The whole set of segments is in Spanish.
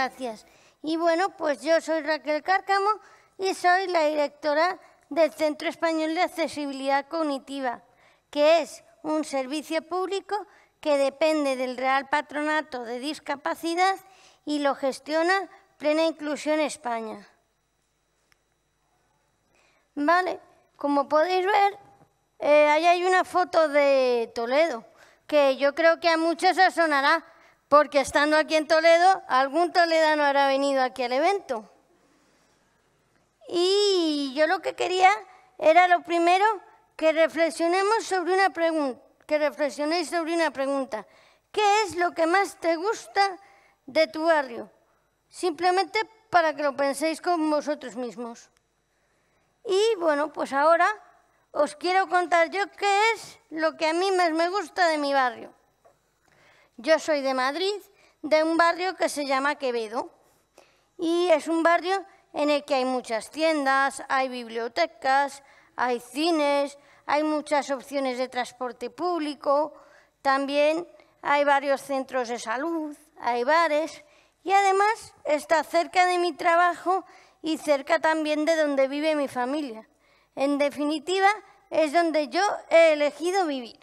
gracias. Y bueno, pues yo soy Raquel Cárcamo y soy la directora del Centro Español de Accesibilidad Cognitiva, que es un servicio público que depende del Real Patronato de Discapacidad y lo gestiona Plena Inclusión España. Vale, como podéis ver, eh, ahí hay una foto de Toledo, que yo creo que a muchos os sonará, porque estando aquí en Toledo, algún toledano habrá venido aquí al evento. Y yo lo que quería era lo primero que reflexionemos sobre una pregunta, que reflexionéis sobre una pregunta. ¿Qué es lo que más te gusta de tu barrio? Simplemente para que lo penséis con vosotros mismos. Y bueno, pues ahora os quiero contar yo qué es lo que a mí más me gusta de mi barrio. Yo soy de Madrid, de un barrio que se llama Quevedo. Y es un barrio en el que hay muchas tiendas, hay bibliotecas, hay cines, hay muchas opciones de transporte público, también hay varios centros de salud, hay bares y además está cerca de mi trabajo y cerca también de donde vive mi familia. En definitiva, es donde yo he elegido vivir.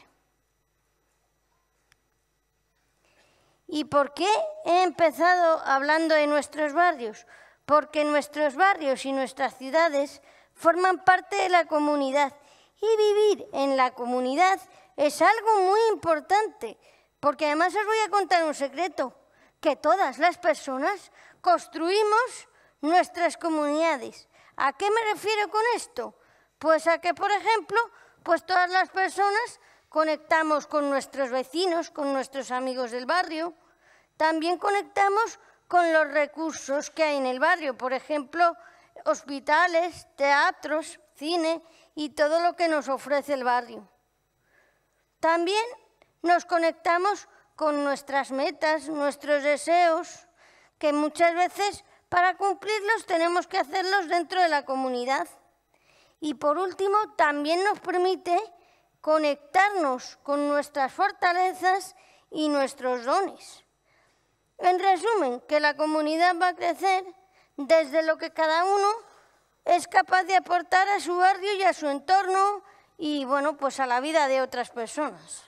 ¿Y por qué he empezado hablando de nuestros barrios? Porque nuestros barrios y nuestras ciudades forman parte de la comunidad y vivir en la comunidad es algo muy importante, porque además os voy a contar un secreto, que todas las personas construimos nuestras comunidades. ¿A qué me refiero con esto? Pues a que, por ejemplo, pues todas las personas conectamos con nuestros vecinos, con nuestros amigos del barrio, también conectamos con los recursos que hay en el barrio, por ejemplo, hospitales, teatros, cine y todo lo que nos ofrece el barrio. También nos conectamos con nuestras metas, nuestros deseos, que muchas veces para cumplirlos tenemos que hacerlos dentro de la comunidad. Y por último, también nos permite conectarnos con nuestras fortalezas y nuestros dones. En resumen, que la comunidad va a crecer desde lo que cada uno es capaz de aportar a su barrio y a su entorno y, bueno, pues a la vida de otras personas.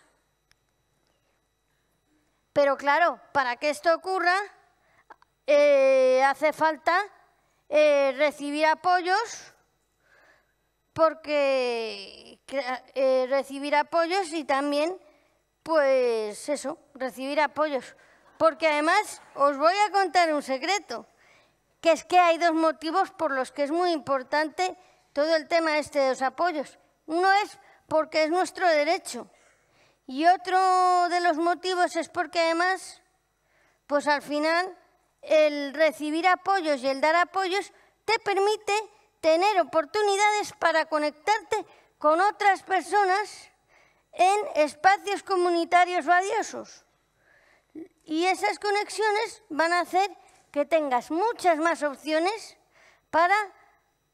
Pero claro, para que esto ocurra eh, hace falta eh, recibir apoyos porque eh, recibir apoyos y también, pues eso, recibir apoyos. Porque además os voy a contar un secreto, que es que hay dos motivos por los que es muy importante todo el tema este de los apoyos. Uno es porque es nuestro derecho y otro de los motivos es porque además, pues al final, el recibir apoyos y el dar apoyos te permite tener oportunidades para conectarte con otras personas en espacios comunitarios valiosos. Y esas conexiones van a hacer que tengas muchas más opciones para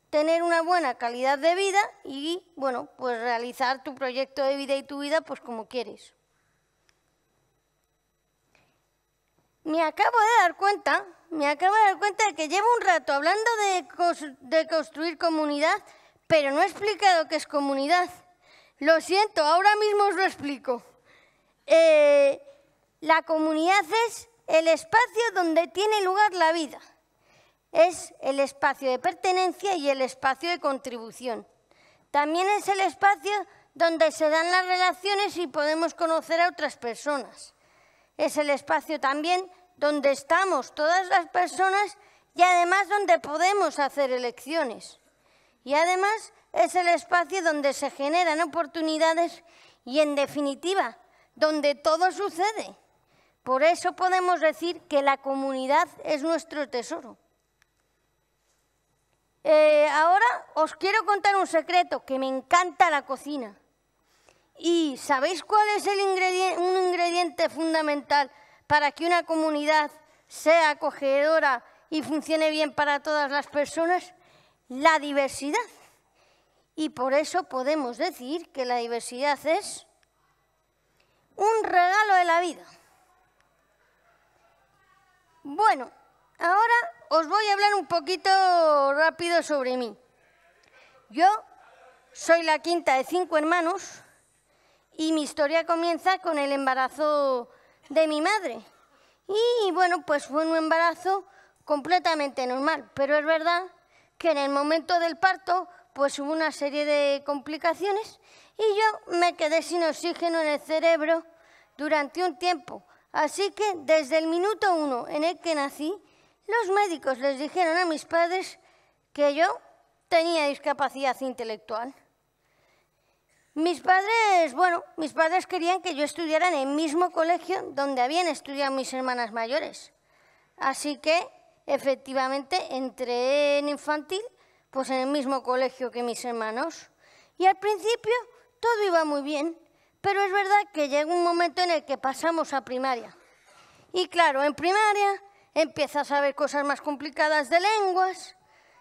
tener una buena calidad de vida y, bueno, pues realizar tu proyecto de vida y tu vida pues como quieres. Me acabo de dar cuenta, me acabo de dar cuenta de que llevo un rato hablando de, construir comunidad, pero no he explicado qué es comunidad. Lo siento, ahora mismo os lo explico. Eh, la comunidad es el espacio donde tiene lugar la vida. Es el espacio de pertenencia y el espacio de contribución. También es el espacio donde se dan las relaciones y podemos conocer a otras personas es el espacio también donde estamos todas las personas y además donde podemos hacer elecciones. Y además es el espacio donde se generan oportunidades y en definitiva, donde todo sucede. Por eso podemos decir que la comunidad es nuestro tesoro. Eh, ahora os quiero contar un secreto, que me encanta la cocina. ¿Y sabéis cuál es el un ingrediente fundamental para que una comunidad sea acogedora y funcione bien para todas las personas? La diversidad. Y por eso podemos decir que la diversidad es un regalo de la vida. Bueno, ahora os voy a hablar un poquito rápido sobre mí. Yo soy la quinta de cinco hermanos y mi historia comienza con el embarazo de mi madre. Y bueno, pues fue un embarazo completamente normal, pero es verdad que en el momento del parto pues hubo una serie de complicaciones y yo me quedé sin oxígeno en el cerebro durante un tiempo. Así que desde el minuto uno en el que nací, los médicos les dijeron a mis padres que yo tenía discapacidad intelectual. Mis padres, bueno, mis padres querían que yo estudiara en el mismo colegio donde habían estudiado mis hermanas mayores. Así que, efectivamente, entré en infantil, pues en el mismo colegio que mis hermanos. Y al principio todo iba muy bien, pero es verdad que llega un momento en el que pasamos a primaria. Y claro, en primaria empiezas a ver cosas más complicadas de lenguas,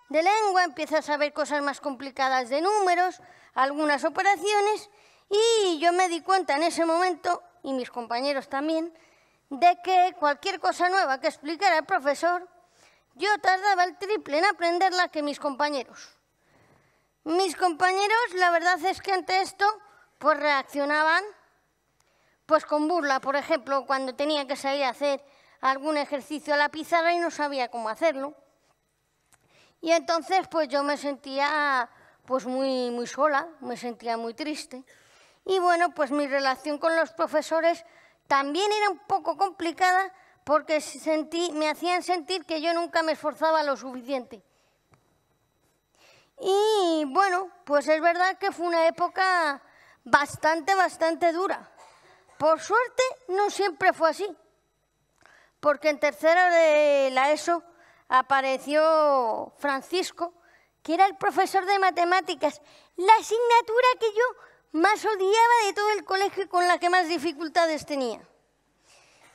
de lengua empiezas a ver cosas más complicadas de números, algunas operaciones y yo me di cuenta en ese momento, y mis compañeros también, de que cualquier cosa nueva que explicara el profesor, yo tardaba el triple en aprenderla que mis compañeros. Mis compañeros, la verdad es que ante esto, pues reaccionaban pues con burla, por ejemplo, cuando tenía que salir a hacer algún ejercicio a la pizarra y no sabía cómo hacerlo. Y entonces pues yo me sentía pues muy, muy sola, me sentía muy triste. Y bueno, pues mi relación con los profesores también era un poco complicada porque me hacían sentir que yo nunca me esforzaba lo suficiente. Y bueno, pues es verdad que fue una época bastante, bastante dura. Por suerte, no siempre fue así, porque en tercera de la ESO apareció Francisco, que era el profesor de matemáticas, la asignatura que yo más odiaba de todo el colegio y con la que más dificultades tenía.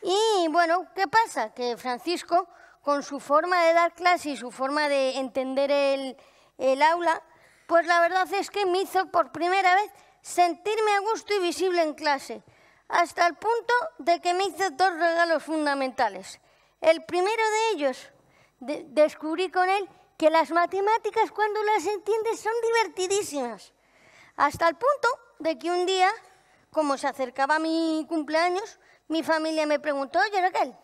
Y bueno, ¿qué pasa? Que Francisco, con su forma de dar clase y su forma de entender el, aula, pues la verdad es que me hizo por primera vez sentirme a gusto y visible en clase, hasta el punto de que me hizo dos regalos fundamentales. El primero de ellos, descubrí con él que las matemáticas cuando las entiendes son divertidísimas. Hasta el punto de que un día, como se acercaba mi cumpleaños, mi familia me preguntó, oye Raquel,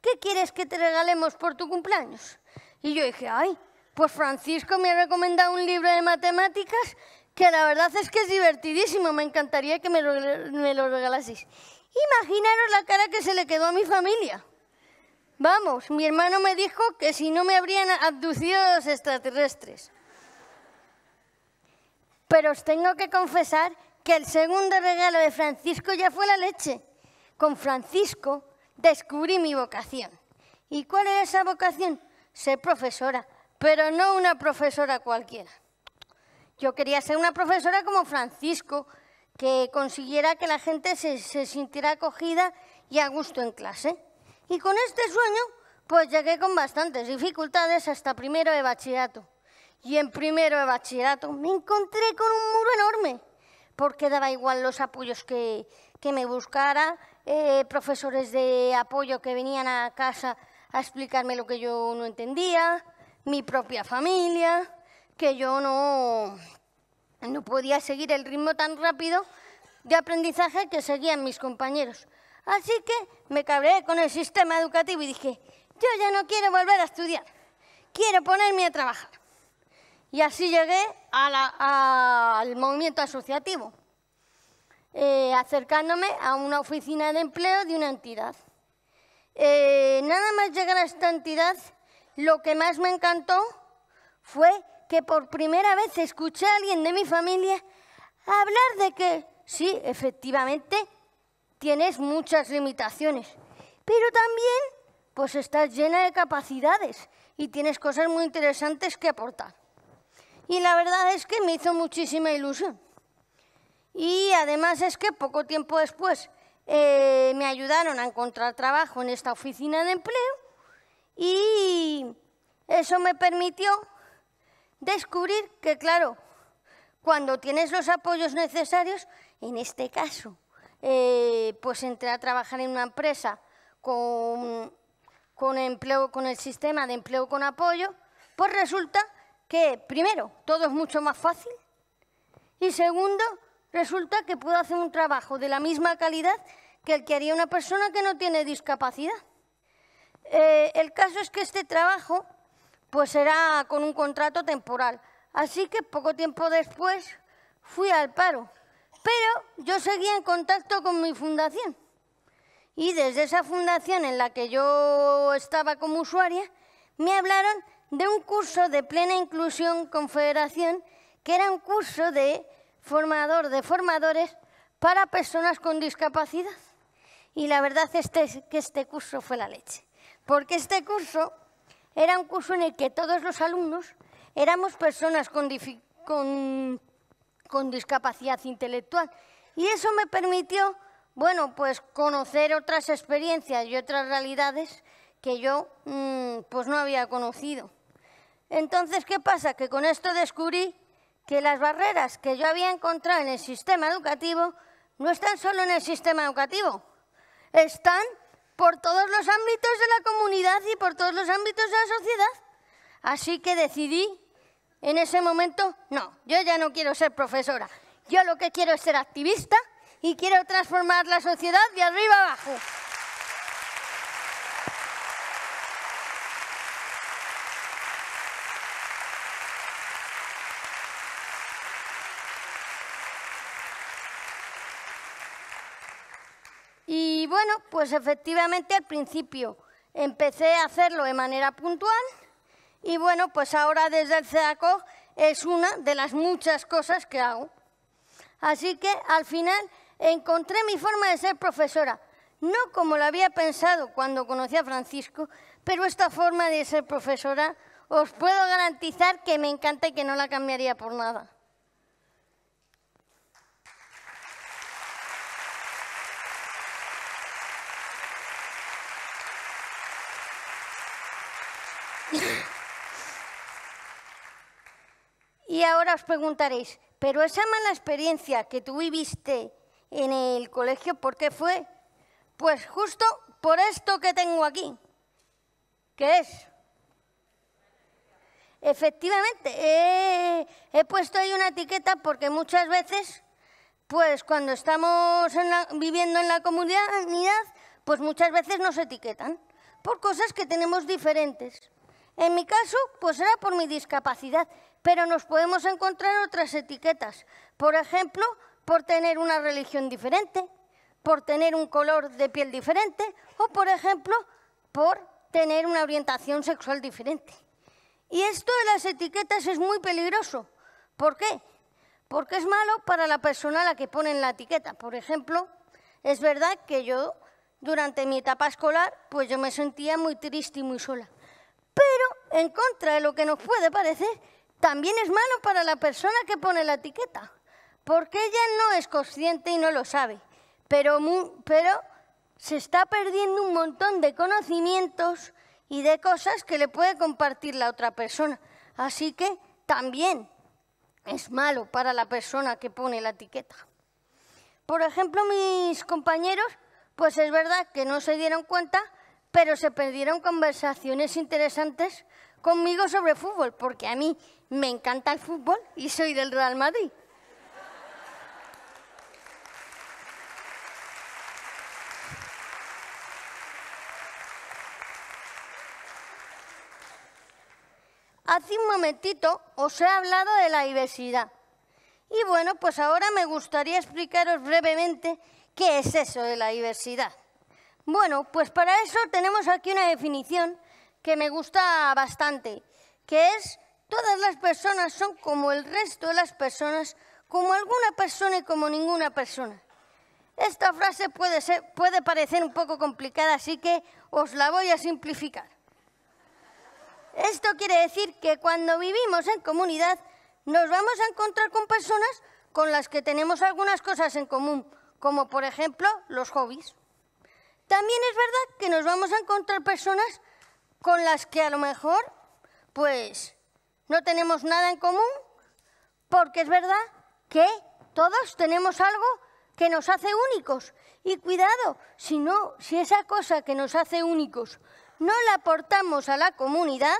¿qué quieres que te regalemos por tu cumpleaños? Y yo dije, ay, pues Francisco me ha recomendado un libro de matemáticas que la verdad es que es divertidísimo, me encantaría que me lo, me lo regalaseis. Imaginaros la cara que se le quedó a mi familia. Vamos, mi hermano me dijo que si no me habrían abducido los extraterrestres. Pero os tengo que confesar que el segundo regalo de Francisco ya fue la leche. Con Francisco descubrí mi vocación. ¿Y cuál es esa vocación? Ser profesora, pero no una profesora cualquiera. Yo quería ser una profesora como Francisco, que consiguiera que la gente se, se sintiera acogida y a gusto en clase. Y con este sueño, pues llegué con bastantes dificultades hasta primero de bachillerato. Y en primero de bachillerato me encontré con un muro enorme, porque daba igual los apoyos que, me buscara, eh, profesores de apoyo que venían a casa a explicarme lo que yo no entendía, mi propia familia, que yo no, no podía seguir el ritmo tan rápido de aprendizaje que seguían mis compañeros. Así que me cabré con el sistema educativo y dije, yo ya no quiero volver a estudiar, quiero ponerme a trabajar. Y así llegué al movimiento asociativo, eh, acercándome a una oficina de empleo de una entidad. Eh, nada más llegar a esta entidad, lo que más me encantó fue que por primera vez escuché a alguien de mi familia hablar de que sí, efectivamente, tienes muchas limitaciones, pero también pues estás llena de capacidades y tienes cosas muy interesantes que aportar. Y la verdad es que me hizo muchísima ilusión. Y además es que poco tiempo después eh, me ayudaron a encontrar trabajo en esta oficina de empleo y eso me permitió descubrir que, claro, cuando tienes los apoyos necesarios, en este caso, eh, pues entrar a trabajar en una empresa con, empleo, con el sistema de empleo con apoyo, pues resulta que, primero, todo es mucho más fácil y, segundo, resulta que puedo hacer un trabajo de la misma calidad que el que haría una persona que no tiene discapacidad. Eh, el caso es que este trabajo pues era con un contrato temporal, así que poco tiempo después fui al paro. Pero yo seguía en contacto con mi fundación. Y desde esa fundación en la que yo estaba como usuaria, me hablaron de un curso de plena inclusión confederación, que era un curso de formador de formadores para personas con discapacidad. Y la verdad es que este, este curso fue la leche. Porque este curso era un curso en el que todos los alumnos éramos personas con, con con discapacidad intelectual. Y eso me permitió, bueno, pues conocer otras experiencias y otras realidades que yo mm, pues no había conocido. Entonces, ¿qué pasa? Que con esto descubrí que las barreras que yo había encontrado en el sistema educativo no están solo en el sistema educativo, están por todos los ámbitos de la comunidad y por todos los ámbitos de la sociedad. Así que decidí en ese momento, no, yo ya no quiero ser profesora. Yo lo que quiero es ser activista y quiero transformar la sociedad de arriba abajo. Y bueno, pues efectivamente al principio empecé a hacerlo de manera puntual y bueno, pues ahora desde el CEACO es una de las muchas cosas que hago. Así que al final encontré mi forma de ser profesora. No como la había pensado cuando conocí a Francisco, pero esta forma de ser profesora os puedo garantizar que me encanta y que no la cambiaría por nada. Y ahora os preguntaréis, pero esa mala experiencia que tú viviste en el colegio, ¿por qué fue? Pues justo por esto que tengo aquí. ¿Qué es? Efectivamente, he puesto ahí una etiqueta porque muchas veces, pues cuando estamos viviendo en la comunidad, pues muchas veces nos etiquetan por cosas que tenemos diferentes. En mi caso, pues era por mi discapacidad, pero nos podemos encontrar otras etiquetas. Por ejemplo, por tener una religión diferente, por tener un color de piel diferente o, por ejemplo, por tener una orientación sexual diferente. Y esto de las etiquetas es muy peligroso. ¿Por qué? Porque es malo para la persona a la que ponen la etiqueta. Por ejemplo, es verdad que yo durante mi etapa escolar, pues yo me sentía muy triste y muy sola. Pero, en contra de lo que nos puede parecer, también es malo para la persona que pone la etiqueta, porque ella no es consciente y no lo sabe, pero, pero se está perdiendo un montón de conocimientos y de cosas que le puede compartir la otra persona. Así que también es malo para la persona que pone la etiqueta. Por ejemplo, mis compañeros, pues es verdad que no se dieron cuenta, pero se perdieron conversaciones interesantes conmigo sobre fútbol, porque a mí me encanta el fútbol y soy del Real Madrid. Hace un momentito os he hablado de la diversidad. Y bueno, pues ahora me gustaría explicaros brevemente qué es eso de la diversidad. Bueno, pues para eso tenemos aquí una definición que me gusta bastante, que es Todas las personas son como el resto de las personas, como alguna persona y como ninguna persona. Esta frase puede, parecer un poco complicada, así que os la voy a simplificar. Esto quiere decir que cuando vivimos en comunidad nos vamos a encontrar con personas con las que tenemos algunas cosas en común, como por ejemplo los hobbies. También es verdad que nos vamos a encontrar personas con las que a lo mejor, pues, no tenemos nada en común, porque es verdad que todos tenemos algo que nos hace únicos. Y cuidado, si no, si esa cosa que nos hace únicos no la aportamos a la comunidad,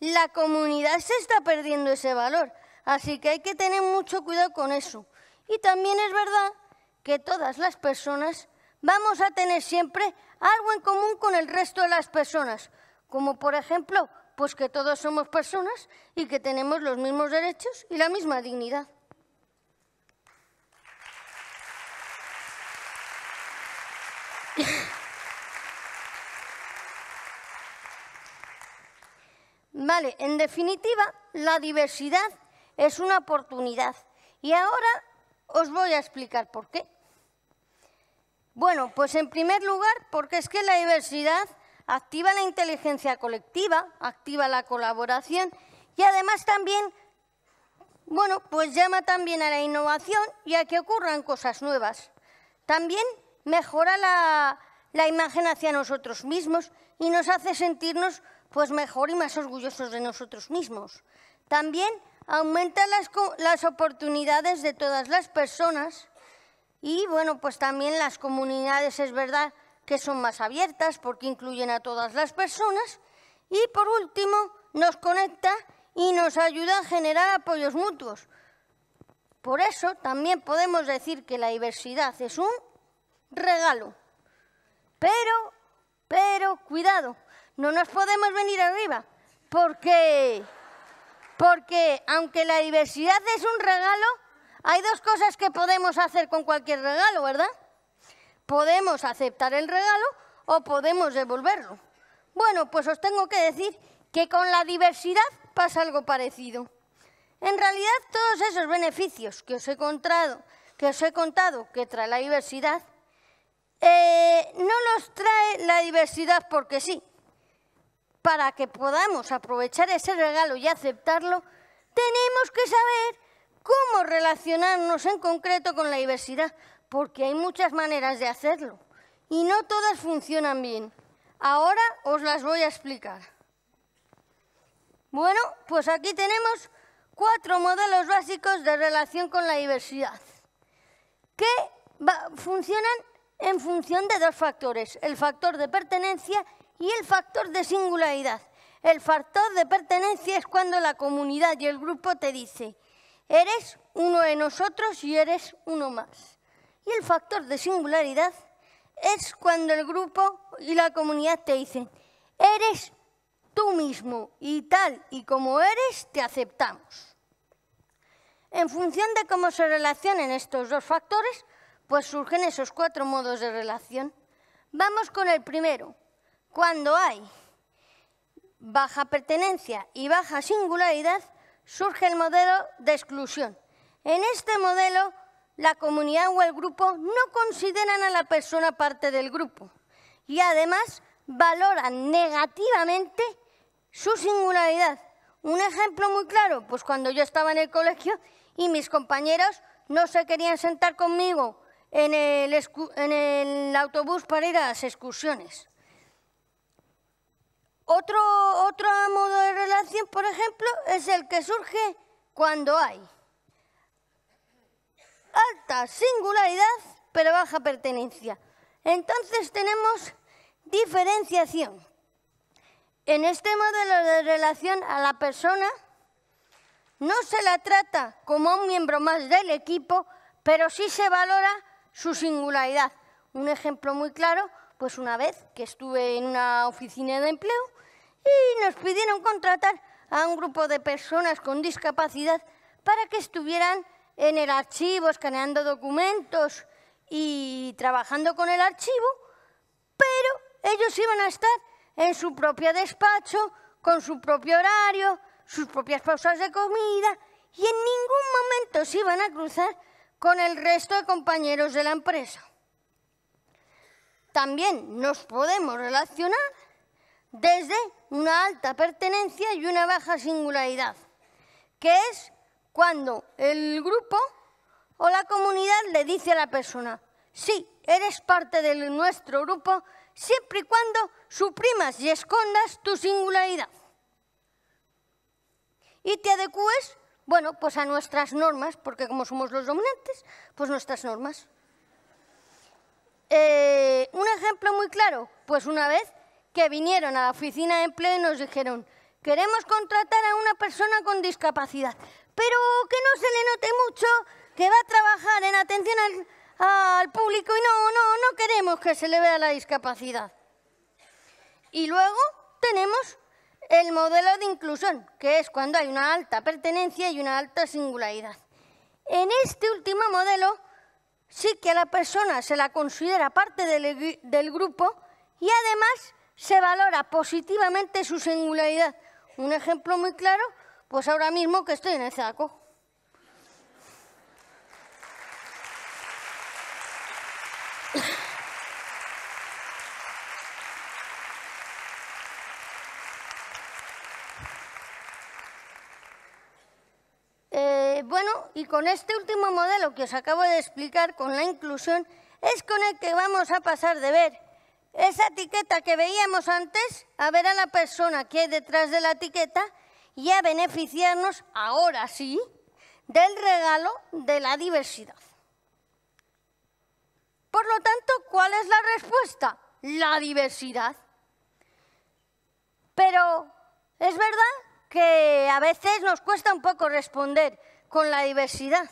la comunidad se está perdiendo ese valor. Así que hay que tener mucho cuidado con eso. Y también es verdad que todas las personas vamos a tener siempre algo en común con el resto de las personas, como por ejemplo pues que todos somos personas y que tenemos los mismos derechos y la misma dignidad. Vale, en definitiva, la diversidad es una oportunidad. Y ahora os voy a explicar por qué. Bueno, pues en primer lugar, porque es que la diversidad activa la inteligencia colectiva, activa la colaboración y además también, bueno, pues llama también a la innovación y a que ocurran cosas nuevas. También mejora la, imagen hacia nosotros mismos y nos hace sentirnos pues mejor y más orgullosos de nosotros mismos. También aumenta las, las oportunidades de todas las personas y bueno, pues también las comunidades, es verdad, que son más abiertas porque incluyen a todas las personas. Y por último, nos conecta y nos ayuda a generar apoyos mutuos. Por eso también podemos decir que la diversidad es un regalo. Pero, pero, cuidado, no nos podemos venir arriba, porque, porque aunque la diversidad es un regalo, hay dos cosas que podemos hacer con cualquier regalo, ¿verdad? Podemos aceptar el regalo o podemos devolverlo. Bueno, pues os tengo que decir que con la diversidad pasa algo parecido. En realidad, todos esos beneficios que os he contado, que, os he contado, que trae la diversidad, eh, no los trae la diversidad porque sí. Para que podamos aprovechar ese regalo y aceptarlo, tenemos que saber cómo relacionarnos en concreto con la diversidad, porque hay muchas maneras de hacerlo y no todas funcionan bien. Ahora os las voy a explicar. Bueno, pues aquí tenemos cuatro modelos básicos de relación con la diversidad que funcionan en función de dos factores, el factor de pertenencia y el factor de singularidad. El factor de pertenencia es cuando la comunidad y el grupo te dice, eres uno de nosotros y eres uno más. Y el factor de singularidad es cuando el grupo y la comunidad te dicen, eres tú mismo y tal y como eres, te aceptamos. En función de cómo se relacionen estos dos factores, pues surgen esos cuatro modos de relación. Vamos con el primero. Cuando hay baja pertenencia y baja singularidad, surge el modelo de exclusión. En este modelo la comunidad o el grupo no consideran a la persona parte del grupo y además valoran negativamente su singularidad. Un ejemplo muy claro, pues cuando yo estaba en el colegio y mis compañeros no se querían sentar conmigo en el, autobús para ir a las excursiones. otro modo de relación, por ejemplo, es el que surge cuando hay alta singularidad, pero baja pertenencia. Entonces tenemos diferenciación. En este modelo de relación a la persona no se la trata como un miembro más del equipo, pero sí se valora su singularidad. Un ejemplo muy claro, pues una vez que estuve en una oficina de empleo y nos pidieron contratar a un grupo de personas con discapacidad para que estuvieran en el archivo, escaneando documentos y trabajando con el archivo, pero ellos iban a estar en su propio despacho, con su propio horario, sus propias pausas de comida y en ningún momento se iban a cruzar con el resto de compañeros de la empresa. También nos podemos relacionar desde una alta pertenencia y una baja singularidad, que es cuando el grupo o la comunidad le dice a la persona, sí, eres parte de nuestro grupo, siempre y cuando suprimas y escondas tu singularidad. Y te adecues, bueno, pues a nuestras normas, porque como somos los dominantes, pues nuestras normas. Eh, un ejemplo muy claro, pues una vez que vinieron a la oficina de empleo y nos dijeron, queremos contratar a una persona con discapacidad, pero que no se le note mucho que va a trabajar en atención al, público y no, no, no queremos que se le vea la discapacidad. Y luego tenemos el modelo de inclusión, que es cuando hay una alta pertenencia y una alta singularidad. En este último modelo sí que a la persona se la considera parte del grupo y además se valora positivamente su singularidad. Un ejemplo muy claro pues ahora mismo que estoy en el saco. Eh, bueno, y con este último modelo que os acabo de explicar, con la inclusión, es con el que vamos a pasar de ver esa etiqueta que veíamos antes a ver a la persona que hay detrás de la etiqueta y a beneficiarnos, ahora sí, del regalo de la diversidad. Por lo tanto, ¿cuál es la respuesta? La diversidad. Pero es verdad que a veces nos cuesta un poco responder con la diversidad.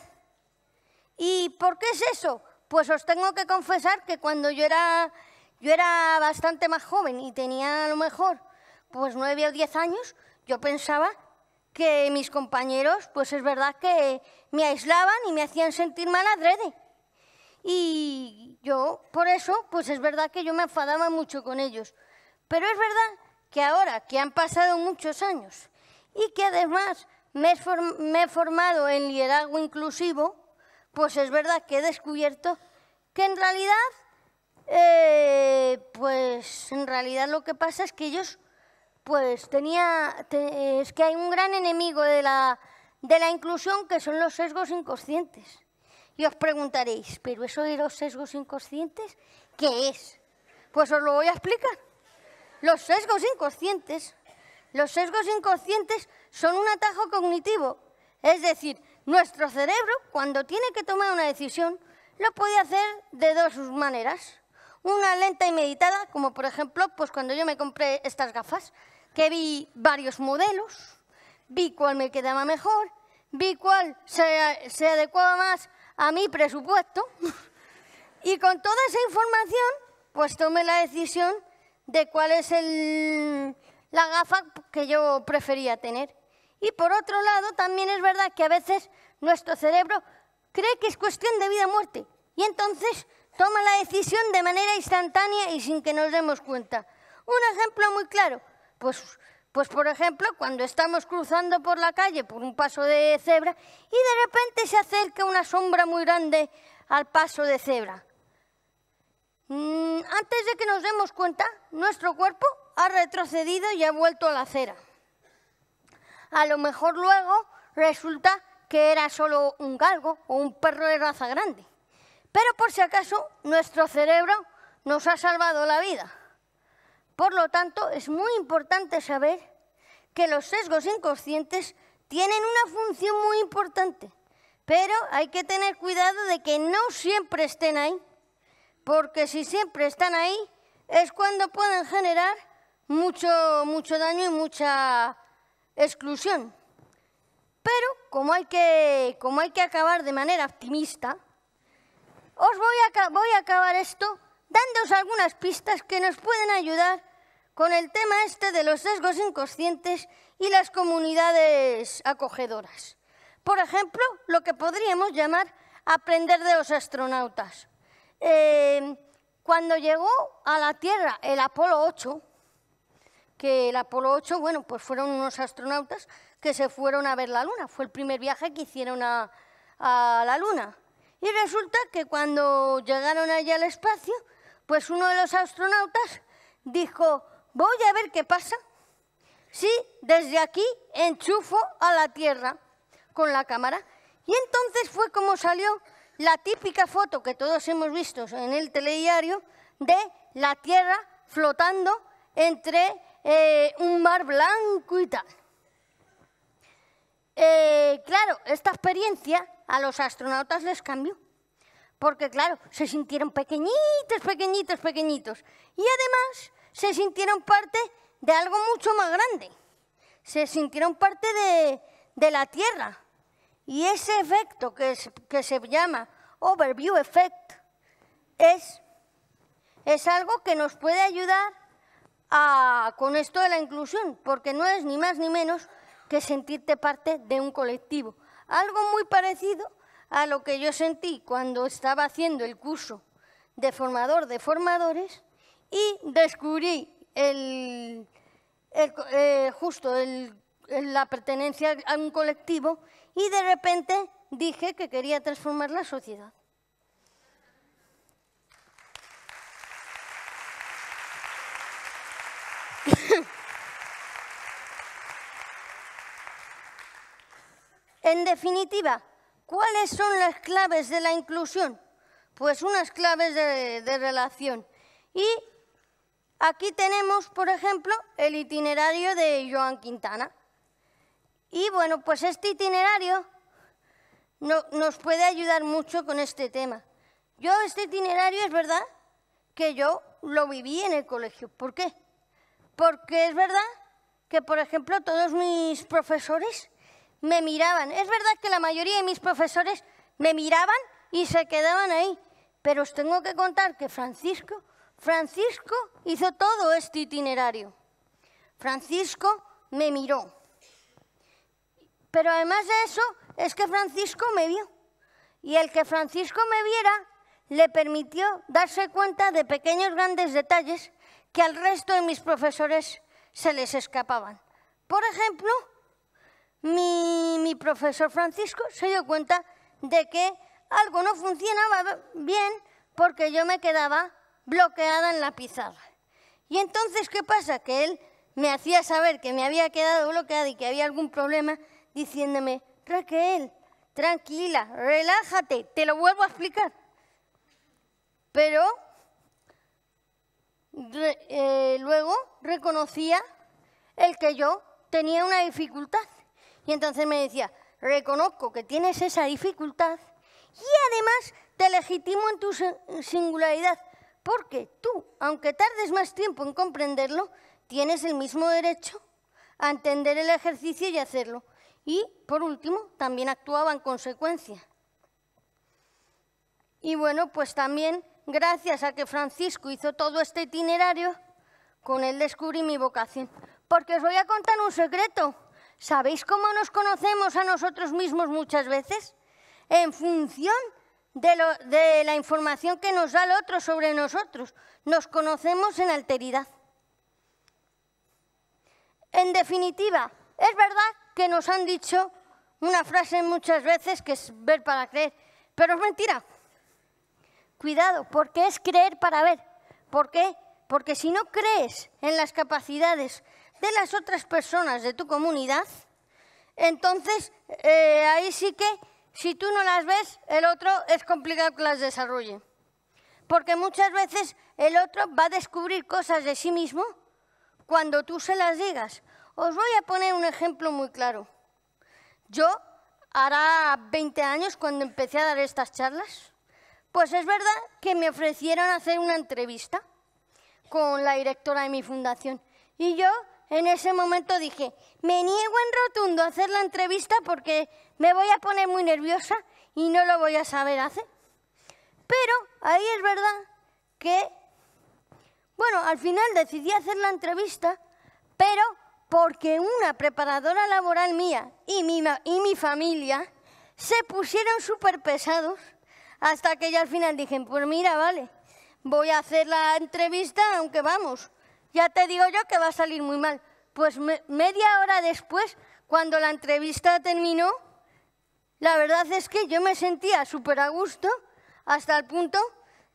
¿Y por qué es eso? Pues os tengo que confesar que cuando yo era, yo era bastante más joven y tenía a lo mejor pues nueve o diez años, yo pensaba que mis compañeros, pues es verdad que me aislaban y me hacían sentir mal adrede. Y yo, por eso, pues es verdad que yo me enfadaba mucho con ellos. Pero es verdad que ahora que han pasado muchos años y que además me he, formado en liderazgo inclusivo, pues es verdad que he descubierto que en realidad, eh, pues en realidad lo que pasa es que ellos pues tenía, es que hay un gran enemigo de la, de la inclusión que son los sesgos inconscientes. Y os preguntaréis, ¿pero eso de los sesgos inconscientes qué es? Pues os lo voy a explicar. Los sesgos inconscientes, los sesgos inconscientes son un atajo cognitivo, es decir, nuestro cerebro cuando tiene que tomar una decisión lo puede hacer de dos maneras. Una lenta y meditada, como por ejemplo, pues cuando yo me compré estas gafas, que vi varios modelos, vi cuál me quedaba mejor, vi cuál se, adecuaba más a mi presupuesto y con toda esa información pues tomé la decisión de cuál es la gafa que yo prefería tener. Y por otro lado, también es verdad que a veces nuestro cerebro cree que es cuestión de vida o muerte y entonces toma la decisión de manera instantánea y sin que nos demos cuenta. Un ejemplo muy claro, pues, pues, por ejemplo, cuando estamos cruzando por la calle por un paso de cebra y de repente se acerca una sombra muy grande al paso de cebra. Mm, antes de que nos demos cuenta, nuestro cuerpo ha retrocedido y ha vuelto a la acera. A lo mejor luego resulta que era solo un galgo o un perro de raza grande. Pero por si acaso, nuestro cerebro nos ha salvado la vida. Por lo tanto, es muy importante saber que los sesgos inconscientes tienen una función muy importante, pero hay que tener cuidado de que no siempre estén ahí, porque si siempre están ahí es cuando pueden generar mucho, mucho daño y mucha exclusión. Pero como hay que, como hay que acabar de manera optimista, os voy a, voy a acabar esto dándoos algunas pistas que nos pueden ayudar con el tema este de los sesgos inconscientes y las comunidades acogedoras. Por ejemplo, lo que podríamos llamar aprender de los astronautas. Eh, cuando llegó a la Tierra el Apolo 8, que el Apolo 8, bueno, pues fueron unos astronautas que se fueron a ver la Luna. Fue el primer viaje que hicieron a, la Luna. Y resulta que cuando llegaron allá al espacio, pues uno de los astronautas dijo, voy a ver qué pasa si desde aquí enchufo a la tierra con la cámara. Y entonces fue como salió la típica foto que todos hemos visto en el telediario de la tierra flotando entre eh, un mar blanco y tal. Eh, claro, esta experiencia a los astronautas les cambió, porque claro, se sintieron pequeñitos, pequeñitos, pequeñitos. Y además se sintieron parte de algo mucho más grande. Se sintieron parte de, la Tierra. Y ese efecto que, se llama Overview Effect es, es algo que nos puede ayudar a, con esto de la inclusión, porque no es ni más ni menos que sentirte parte de un colectivo. Algo muy parecido a lo que yo sentí cuando estaba haciendo el curso de formador de formadores y descubrí el, eh, justo la pertenencia a un colectivo y de repente dije que quería transformar la sociedad. En definitiva, ¿cuáles son las claves de la inclusión? Pues unas claves de, de relación. Y Aquí tenemos, por ejemplo, el itinerario de Joan Quintana. Y bueno, pues este itinerario nos puede ayudar mucho con este tema. Yo este itinerario es verdad que yo lo viví en el colegio. ¿Por qué? Porque es verdad que, por ejemplo, todos mis profesores me miraban. Es verdad que la mayoría de mis profesores me miraban y se quedaban ahí. Pero os tengo que contar que Francisco Francisco hizo todo este itinerario. Francisco me miró. Pero además de eso, es que Francisco me vio. Y el que Francisco me viera le permitió darse cuenta de pequeños grandes detalles que al resto de mis profesores se les escapaban. Por ejemplo, mi, profesor Francisco se dio cuenta de que algo no funcionaba bien porque yo me quedaba bloqueada en la pizarra. Y entonces, ¿qué pasa? Que él me hacía saber que me había quedado bloqueada y que había algún problema, diciéndome, Raquel, tranquila, relájate, te lo vuelvo a explicar. Pero eh, luego reconocía el que yo tenía una dificultad. Y entonces me decía, reconozco que tienes esa dificultad y además te legitimo en tu singularidad porque tú, aunque tardes más tiempo en comprenderlo, tienes el mismo derecho a entender el ejercicio y hacerlo. Y, por último, también actuaba en consecuencia. Y bueno, pues también, gracias a que Francisco hizo todo este itinerario, con él descubrí mi vocación. Porque os voy a contar un secreto. ¿Sabéis cómo nos conocemos a nosotros mismos muchas veces? En función de, la información que nos da el otro sobre nosotros. Nos conocemos en alteridad. En definitiva, es verdad que nos han dicho una frase muchas veces que es ver para creer, pero es mentira. Cuidado, porque es creer para ver. ¿Por qué? Porque si no crees en las capacidades de las otras personas de tu comunidad, entonces eh, ahí sí que si tú no las ves, el otro es complicado que las desarrolle. Porque muchas veces el otro va a descubrir cosas de sí mismo cuando tú se las digas. Os voy a poner un ejemplo muy claro. Yo, hará 20 años cuando empecé a dar estas charlas, pues es verdad que me ofrecieron hacer una entrevista con la directora de mi fundación. Y yo en ese momento dije, me niego en rotundo a hacer la entrevista porque me voy a poner muy nerviosa y no lo voy a saber hacer. Pero ahí es verdad que, bueno, al final decidí hacer la entrevista, pero porque una preparadora laboral mía y mi, y mi familia se pusieron súper pesados hasta que ya al final dije, pues mira, vale, voy a hacer la entrevista, aunque vamos, ya te digo yo que va a salir muy mal. Pues media hora después, cuando la entrevista terminó, la verdad es que yo me sentía súper a gusto hasta el punto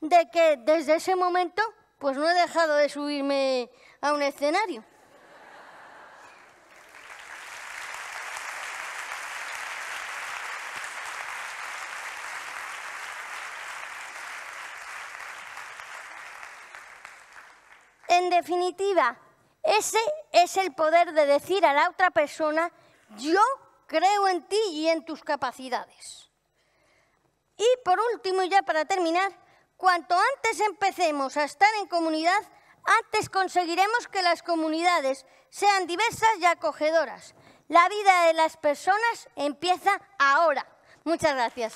de que desde ese momento pues no he dejado de subirme a un escenario. En definitiva, ese es el poder de decir a la otra persona, yo creo en ti y en tus capacidades. Y por último, y ya para terminar, cuanto antes empecemos a estar en comunidad, antes conseguiremos que las comunidades sean diversas y acogedoras. La vida de las personas empieza ahora. Muchas gracias.